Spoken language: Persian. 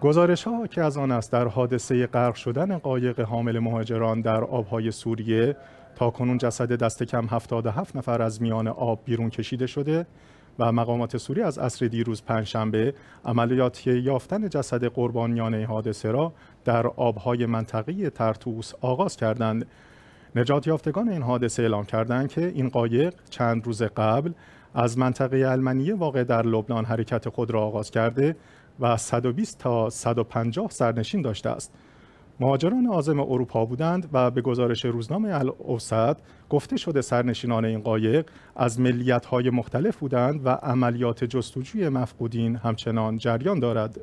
گزارش ها که از آن است در حادثه غرق شدن قایق حامل مهاجران در آبهای سوریه تا کنون جسد دست کم 77 نفر از میان آب بیرون کشیده شده و مقامات سوری از عصر دیروز پنجشنبه عملیات یافتن جسد قربانیان این حادثه را در آبهای منطقی ترتوس آغاز کردند. نجات یافتگان این حادثه اعلام کردند که این قایق چند روز قبل از منطقه المنیه واقع در لبنان حرکت خود را آغاز کرده و 120 تا 150 سرنشین داشته است. مهاجران عازم اروپا بودند و به گزارش روزنامه الاوسط گفته شده سرنشینان این قایق از ملیت‌های مختلف بودند و عملیات جستجوی مفقودین همچنان جریان دارد.